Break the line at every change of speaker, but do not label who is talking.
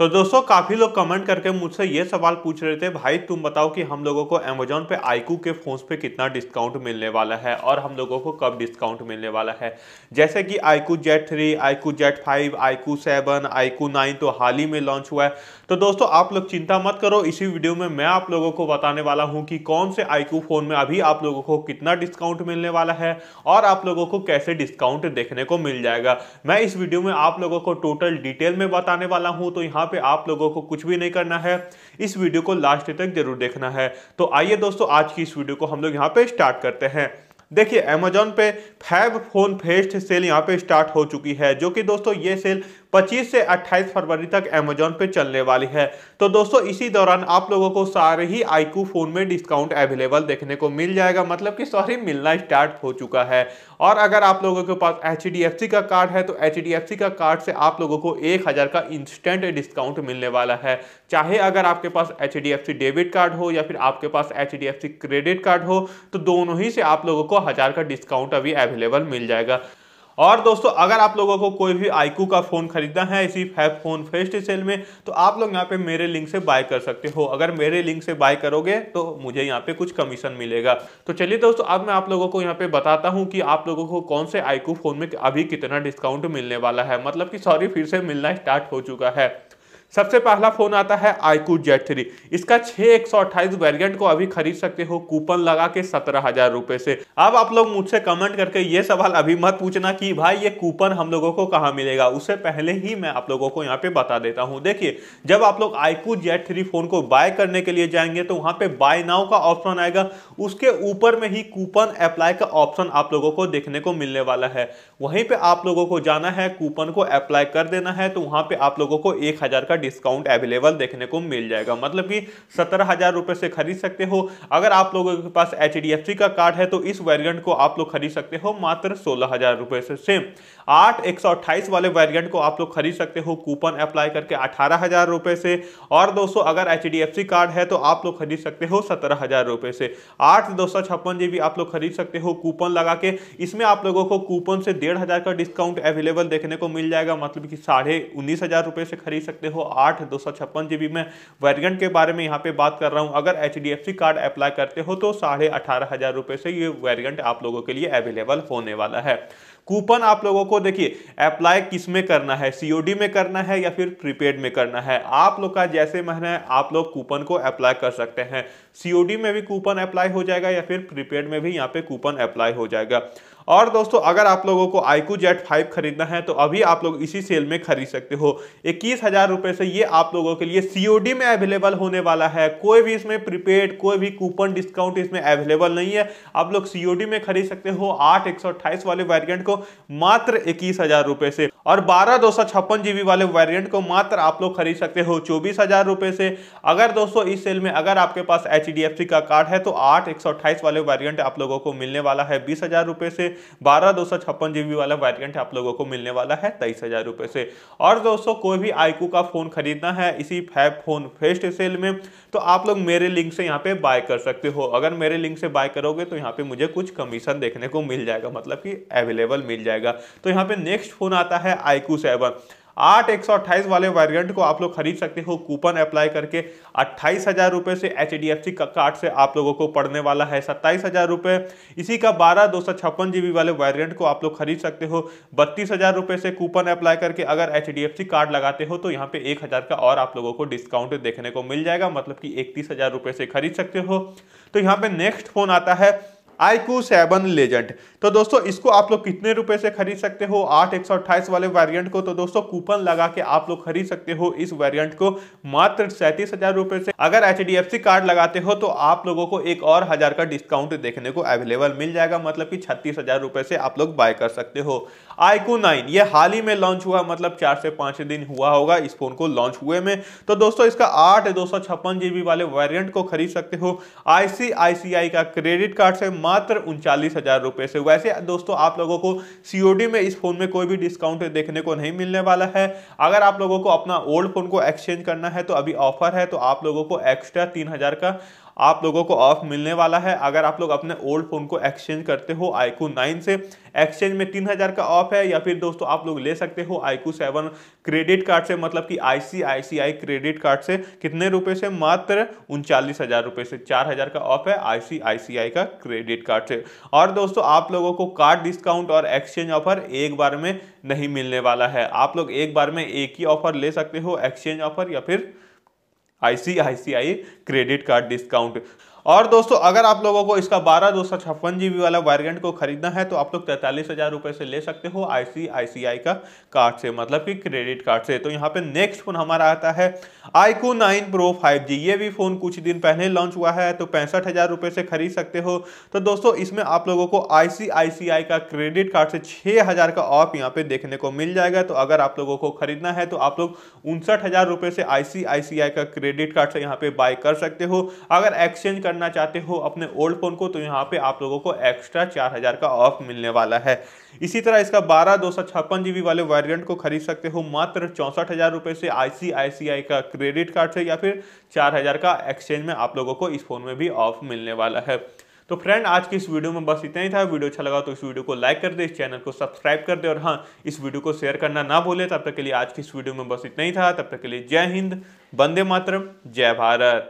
तो दोस्तों काफ़ी लोग कमेंट करके मुझसे ये सवाल पूछ रहे थे भाई तुम बताओ कि हम लोगों को अमेजोन पे आईकू के फ़ोन्स पे कितना डिस्काउंट मिलने वाला है और हम लोगों को कब डिस्काउंट मिलने वाला है जैसे कि iQOO Z three iQOO Z five iQOO seven iQOO nine तो हाल ही में लॉन्च हुआ है तो दोस्तों आप लोग चिंता मत करो इसी वीडियो में मैं आप लोगों को बताने वाला हूँ कि कौन से आईकू फ़ोन में अभी आप लोगों को कितना डिस्काउंट मिलने वाला है और आप लोगों को कैसे डिस्काउंट देखने को मिल जाएगा मैं इस वीडियो में आप लोगों को टोटल डिटेल में बताने वाला हूँ तो यहाँ पे आप लोगों को कुछ भी नहीं करना है इस वीडियो को लास्ट तक जरूर देखना है तो आइए दोस्तों आज की इस वीडियो को हम लोग यहाँ पे स्टार्ट करते हैं देखिए अमेजोन पे फैब फोन फेस्ट सेल यहाँ पे स्टार्ट हो चुकी है जो कि दोस्तों ये सेल 25 से 28 फरवरी तक अमेजोन पे चलने वाली है तो दोस्तों इसी दौरान आप लोगों को सारे ही आईकू फोन में डिस्काउंट अवेलेबल देखने को मिल जाएगा मतलब कि सॉरी मिलना स्टार्ट हो चुका है और अगर आप लोगों के पास एच का कार्ड है तो एच का कार्ड से आप लोगों को एक का इंस्टेंट डिस्काउंट मिलने वाला है चाहे अगर आपके पास एच डेबिट कार्ड हो या फिर आपके पास एच क्रेडिट कार्ड हो तो दोनों ही से आप लोगों को हजार का डिस्काउंट अभी अवेलेबल मिल जाएगा और दोस्तों अगर आप लोगों को कोई भी आईकू का फ़ोन खरीदना है इसी फैप फोन फेस्ट सेल में तो आप लोग यहाँ पे मेरे लिंक से बाय कर सकते हो अगर मेरे लिंक से बाय करोगे तो मुझे यहाँ पे कुछ कमीशन मिलेगा तो चलिए दोस्तों अब मैं आप लोगों को यहाँ पे बताता हूँ कि आप लोगों को कौन से आईकू फ़ोन में अभी कितना डिस्काउंट मिलने वाला है मतलब कि सॉरी फिर से मिलना स्टार्ट हो चुका है सबसे पहला फोन आता है आईकू जेट थ्री इसका छह एक सौ अट्ठाईस वेरियंट को अभी खरीद सकते हो कूपन लगा के सत्रह हजार रुपए से अब आप लोग मुझसे कमेंट करके ये सवाल अभी मत पूछना कि भाई ये कूपन हम लोगों को कहाँ मिलेगा उससे पहले ही मैं आप लोगों को यहाँ पे बता देता हूँ देखिए जब आप लोग आईकू जेट थ्री फोन को बाय करने के लिए जाएंगे तो वहां पे बाय नाउ का ऑप्शन आएगा उसके ऊपर में ही कूपन अप्लाई का ऑप्शन आप लोगों को देखने को मिलने वाला है वहीं पे आप लोगों को जाना है कूपन को अप्लाई कर देना है तो वहां पे आप लोगों को एक हजार का डिस्काउंट अवेलेबल देखने को मिल जाएगा मतलब कि सत्रह हज़ार रुपये से खरीद सकते हो अगर आप लोगों के पास एच का कार्ड है तो इस वेरियंट को आप लोग खरीद सकते हो मात्र सोलह हज़ार रुपये से सेम आठ एक सौ अट्ठाईस वाले वेरियंट को आप लोग खरीद सकते हो कूपन अप्लाई करके अठारह हज़ार रुपये से और दोस्तों अगर एच कार्ड है तो आप लोग खरीद सकते हो सत्रह हज़ार रुपये से आठ दो सौ छप्पन जी आप लोग खरीद सकते हो कूपन लगा के इसमें आप लोगों को कूपन से डेढ़ हज़ार का डिस्काउंट अवेलेबल देखने को मिल जाएगा मतलब कि साढ़े उन्नीस हज़ार रुपये से खरीद सकते हो आठ दो सौ छप्पन में वेरियंट के बारे में यहाँ पे बात कर रहा हूँ अगर एच कार्ड अप्लाई करते हो तो साढ़े अठारह हज़ार रुपये से ये वेरियंट आप लोगों के लिए अवेलेबल होने वाला है कूपन आप लोगों को देखिए अप्लाई किस में करना है सीओडी में करना है या फिर प्रीपेड में करना है आप लोग का जैसे मन है आप लोग कूपन को अप्लाई कर सकते हैं सीओडी में भी कूपन अप्लाई हो जाएगा या फिर प्रीपेड में भी यहाँ पे कूपन अप्लाई हो जाएगा और दोस्तों अगर आप लोगों को आईकू जेट फाइव खरीदना है तो अभी आप लोग इसी सेल में खरीद सकते हो इक्कीस हजार रुपये से ये आप लोगों के लिए सीओडी में अवेलेबल होने वाला है कोई भी इसमें प्रीपेड कोई भी कूपन डिस्काउंट इसमें अवेलेबल नहीं है आप लोग सीओडी में खरीद सकते हो आठ एक वाले वेरियंट को मात्र इक्कीस हजार रुपए से और बारह दो सौ छप्पन जीबी वाले वेरियंट को मात्र आप लोग खरीद सकते हो चौबीस हजार रुपए से अगर दोस्तों इस सेल में अगर आपके पास एच का कार्ड है तो आठ एक वाले वेरियंट आप लोगों को मिलने वाला है बीस हजार रुपए से बारह दो सौ छप्पन जीबी वाला वेरियंट आप लोगों को मिलने वाला है तेईस हजार रुपये से और दोस्तों कोई भी आईकू का फोन खरीदना है इसी फैब फोन फेस्ट सेल में तो आप लोग मेरे लिंक से यहाँ पे बाय कर सकते हो अगर मेरे लिंक से बाय करोगे तो यहाँ पे मुझे कुछ कमीशन देखने को मिल जाएगा मतलब कि अवेलेबल मिल जाएगा तो यहाँ पे नेक्स्ट फोन आता है आईकू सेवन आठ एक वाले वेरियंट को आप लोग खरीद सकते हो कूपन अप्लाई करके अट्ठाईस हजार रुपए से H D F C card से आप लोगों को पड़ने वाला है सत्ताईस हजार रुपए इसी का बारह दो सौ छप्पन जीबी वाले वेरियंट को आप लोग खरीद सकते हो बत्तीस हजार रुपए से कूपन अप्लाई करके अगर H D F C card लगाते हो तो यहाँ पे एक हजार का और आप लोगों को डिस्काउंट देखने को मिल जाएगा मतलब कि इकतीस हजार रुपए से खरीद सकते हो तो यहाँ पे नेक्स्ट फोन आता है आईकू सेवन लेजेंड तो दोस्तों इसको आप लोग कितने रुपए से खरीद सकते हो आठ एक वाले वेरियंट को तो दोस्तों कूपन लगा के आप लोग खरीद सकते हो इस वेरियंट को मात्र सैंतीस हजार रुपए से अगर एच कार्ड लगाते हो तो आप लोगों को एक और हजार का डिस्काउंट देखने को अवेलेबल मिल जाएगा मतलब कि छत्तीस हजार रुपए से आप लोग बाय कर सकते हो आईकू नाइन ये हाल ही में लॉन्च हुआ मतलब चार से पांच दिन हुआ होगा इस फोन को लॉन्च हुए में तो दोस्तों इसका आठ दो जीबी वाले वेरियंट को खरीद सकते हो आईसीआईसीआई का क्रेडिट कार्ड से मात्र उनचालीस हज़ार रुपए से वैसे दोस्तों आप लोगों को सीओडी में इस फ़ोन में कोई भी डिस्काउंट देखने को नहीं मिलने वाला है अगर आप लोगों को अपना ओल्ड फ़ोन को एक्सचेंज करना है तो अभी ऑफर है तो आप लोगों को एक्स्ट्रा तीन का आप लोगों को ऑफ मिलने वाला है अगर आप लोग अपने ओल्ड फोन को एक्सचेंज करते हो आईकू नाइन से एक्सचेंज में तीन हजार का ऑफ है या फिर दोस्तों आप लोग ले सकते हो आईकू सेवन क्रेडिट कार्ड से मतलब कि आईसीआईसीआई क्रेडिट कार्ड से कितने रुपए से मात्र उनचालीस हजार रुपए से चार हजार का ऑफ है आईसीआईसीआई का क्रेडिट कार्ड से और दोस्तों आप लोगों को कार्ड डिस्काउंट और एक्सचेंज ऑफर एक बार में नहीं मिलने वाला है आप लोग एक बार में एक ही ऑफर ले सकते हो एक्सचेंज ऑफर या फिर आईसीआईसीआई क्रेडिट कार्ड डिस्काउंट और दोस्तों अगर आप लोगों को इसका बारह दो सौ छप्पन जी वाला वायरगेंट को खरीदना है तो आप लोग तैंतालीस हज़ार रुपए से ले सकते हो आईसीआईसीआई का कार्ड से मतलब कि क्रेडिट कार्ड से तो यहाँ पे नेक्स्ट फोन हमारा आता है iQOO nine pro five G ये भी फ़ोन कुछ दिन पहले लॉन्च हुआ है तो पैंसठ हज़ार रुपये से खरीद सकते हो तो दोस्तों इसमें आप लोगों को आईसीआईसीआई का क्रेडिट कार्ड से छह हज़ार का ऑफ यहाँ पे देखने को मिल जाएगा तो अगर आप लोगों को खरीदना है तो आप लोग उनसठ हज़ार रुपए से आईसीआईसीआई का क्रेडिट कार्ड से यहाँ पे बाय कर सकते हो अगर एक्सचेंज करना चाहते हो अपने ओल्ड फोन को तो यहाँ पे आप लोगों को एक्स्ट्रा चार हज़ार का ऑफ मिलने वाला है इसी तरह इसका बारह दो सौ छप्पन जी वाले वेरियंट को खरीद सकते हो मात्र चौसठ हज़ार रुपए से आईसीआईसीआई का क्रेडिट कार्ड से या फिर चार हज़ार का एक्सचेंज में आप लोगों को इस फोन में भी ऑफ मिलने वाला है तो फ्रेंड आज की इस वीडियो में बस इतना ही था वीडियो अच्छा लगा तो इस वीडियो को लाइक कर दे इस चैनल को सब्सक्राइब कर दे और हाँ इस वीडियो को शेयर करना ना भूले तब तक के लिए आज की इस वीडियो में बस इतना ही था तब तक के लिए जय हिंद बंदे मातरम जय भारत